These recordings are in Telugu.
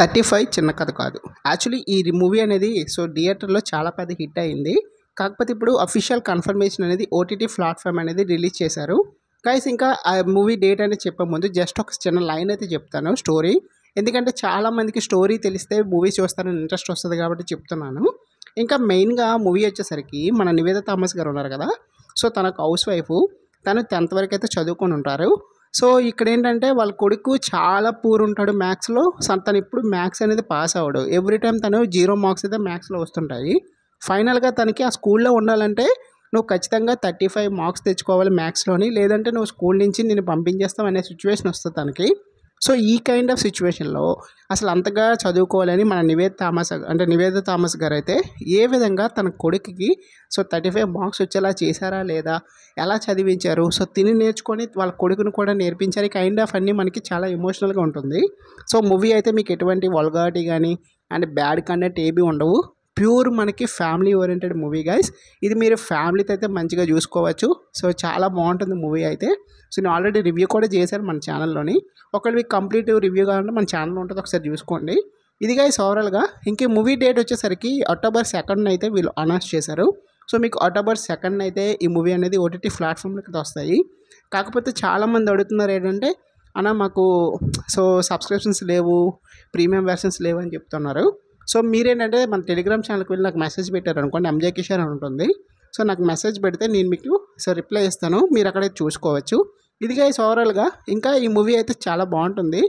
థర్టీ ఫైవ్ చిన్న కథ కాదు యాక్చువల్లీ ఈ మూవీ అనేది సో థియేటర్లో చాలా పెద్ద హిట్ అయింది కాకపోతే ఇప్పుడు అఫీషియల్ కన్ఫర్మేషన్ అనేది ఓటీటీ ప్లాట్ఫామ్ అనేది రిలీజ్ చేశారు గైస్ ఇంకా ఆ మూవీ డేట్ అనేది చెప్పే ముందు జస్ట్ ఒక చిన్న లైన్ అయితే చెప్తాను స్టోరీ ఎందుకంటే చాలామందికి స్టోరీ తెలిస్తే మూవీ చూస్తారని ఇంట్రెస్ట్ వస్తుంది కాబట్టి చెప్తున్నాను ఇంకా మెయిన్గా మూవీ వచ్చేసరికి మన నివేద థామస్ గారు ఉన్నారు కదా సో తనకు హౌస్ వైఫ్ తను టెన్త్ వరకు అయితే చదువుకొని ఉంటారు సో ఇక్కడ ఏంటంటే వాళ్ళ కొడుకు చాలా పూర్ ఉంటాడు మ్యాథ్స్లో తను ఇప్పుడు మ్యాథ్స్ అనేది పాస్ అవ్వడు ఎవ్రీ టైం తను జీరో మార్క్స్ అయితే మ్యాథ్స్లో వస్తుంటాయి ఫైనల్గా తనకి ఆ స్కూల్లో ఉండాలంటే నువ్వు ఖచ్చితంగా థర్టీ ఫైవ్ మార్క్స్ తెచ్చుకోవాలి మ్యాథ్స్లోని లేదంటే నువ్వు స్కూల్ నుంచి నేను పంపించేస్తావు అనే సిచ్యువేషన్ వస్తుంది తనకి సో ఈ కైండ్ ఆఫ్ సిచ్యువేషన్లో అసలు అంతగా చదువుకోవాలని మన నివేద థామస్ అంటే నివేద థామస్ గారు అయితే ఏ విధంగా తన కొడుకుకి సో థర్టీ ఫైవ్ మార్క్స్ వచ్చేలా చేశారా లేదా ఎలా చదివించారు సో తిని నేర్చుకొని వాళ్ళ కొడుకును కూడా నేర్పించారు కైండ్ ఆఫ్ అన్నీ మనకి చాలా ఎమోషనల్గా ఉంటుంది సో మూవీ అయితే మీకు ఎటువంటి వల్గారిటీ కానీ అండ్ బ్యాడ్ కంటెంట్ ఏబీ ఉండవు ప్యూర్ మనకి ఫ్యామిలీ ఓరియంటెడ్ మూవీ గైస్ ఇది మీరు ఫ్యామిలీతో అయితే మంచిగా చూసుకోవచ్చు సో చాలా బాగుంటుంది మూవీ అయితే సో నేను ఆల్రెడీ రివ్యూ కూడా చేశాను మన ఛానల్లోని ఒకవేళ మీకు కంప్లీట్ రివ్యూ కావాలంటే మన ఛానల్లో ఉంటుంది ఒకసారి చూసుకోండి ఇది గైస్ ఓవరాల్గా ఇంకే మూవీ డేట్ వచ్చేసరికి అక్టోబర్ సెకండ్ అయితే వీళ్ళు అనౌన్స్ చేశారు సో మీకు అక్టోబర్ సెకండ్ అయితే ఈ మూవీ అనేది ఓటీటీ ప్లాట్ఫామ్లకి వస్తాయి కాకపోతే చాలామంది అడుగుతున్నారు ఏంటంటే అన్న మాకు సో సబ్స్క్రిప్షన్స్ లేవు ప్రీమియం వెర్షన్స్ లేవు అని చెప్తున్నారు సో మీరేంటంటే మన టెలిగ్రామ్ ఛానల్కి వెళ్ళి నాకు మెసేజ్ పెట్టారు అనుకోండి ఎంజే కిషోర్ అని ఉంటుంది సో నాకు మెసేజ్ పెడితే నేను మీకు సో రిప్లై ఇస్తాను మీరు అక్కడే చూసుకోవచ్చు ఇది గైస్ ఓవరాల్గా ఇంకా ఈ మూవీ అయితే చాలా బాగుంటుంది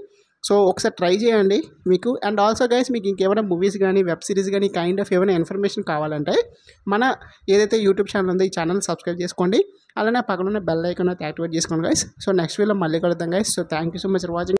సో ఒకసారి ట్రై చేయండి మీకు అండ్ ఆల్సో గైస్ మీకు ఇంకేమైనా మూవీస్ కానీ వెబ్ సిరీస్ కానీ కైండ్ ఆఫ్ ఏమైనా ఇన్ఫర్మేషన్ కావాలంటే మన ఏదైతే యూట్యూబ్ ఛానల్ ఉందో ఈ ఛానల్ సబ్స్క్రైబ్ చేసుకోండి అలానే పక్కన ఉన్న బెల్ ఐకన్ అయితే యాక్టివేట్ చేసుకోండి గైస్ సో నెక్స్ట్ వీలో మళ్ళీ కలుద్దాం guys so thank you so much for watching